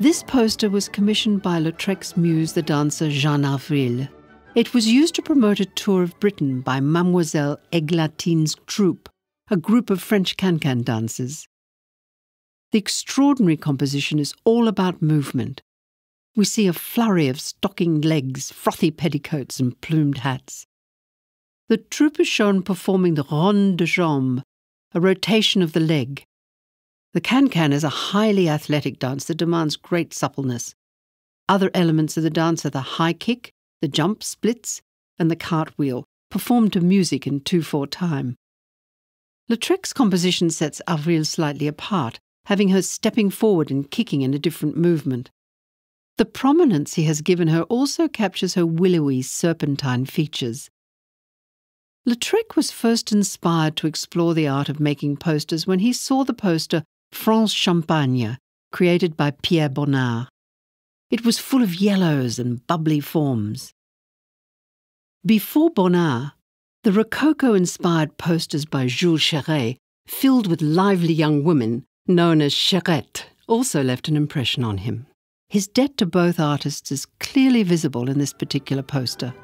This poster was commissioned by Lautrec's muse, the dancer Jeanne Avril. It was used to promote a tour of Britain by Mademoiselle Eglatine's troupe, a group of French cancan dancers. The extraordinary composition is all about movement. We see a flurry of stockinged legs, frothy petticoats, and plumed hats. The troupe is shown performing the Ronde de Jambe, a rotation of the leg, the cancan is a highly athletic dance that demands great suppleness. Other elements of the dance are the high kick, the jump splits, and the cartwheel, performed to music in 2-4 time. Lautrec's composition sets Avril slightly apart, having her stepping forward and kicking in a different movement. The prominence he has given her also captures her willowy, serpentine features. Lautrec was first inspired to explore the art of making posters when he saw the poster France Champagne, created by Pierre Bonnard. It was full of yellows and bubbly forms. Before Bonnard, the Rococo inspired posters by Jules Chéret, filled with lively young women, known as Chérettes, also left an impression on him. His debt to both artists is clearly visible in this particular poster.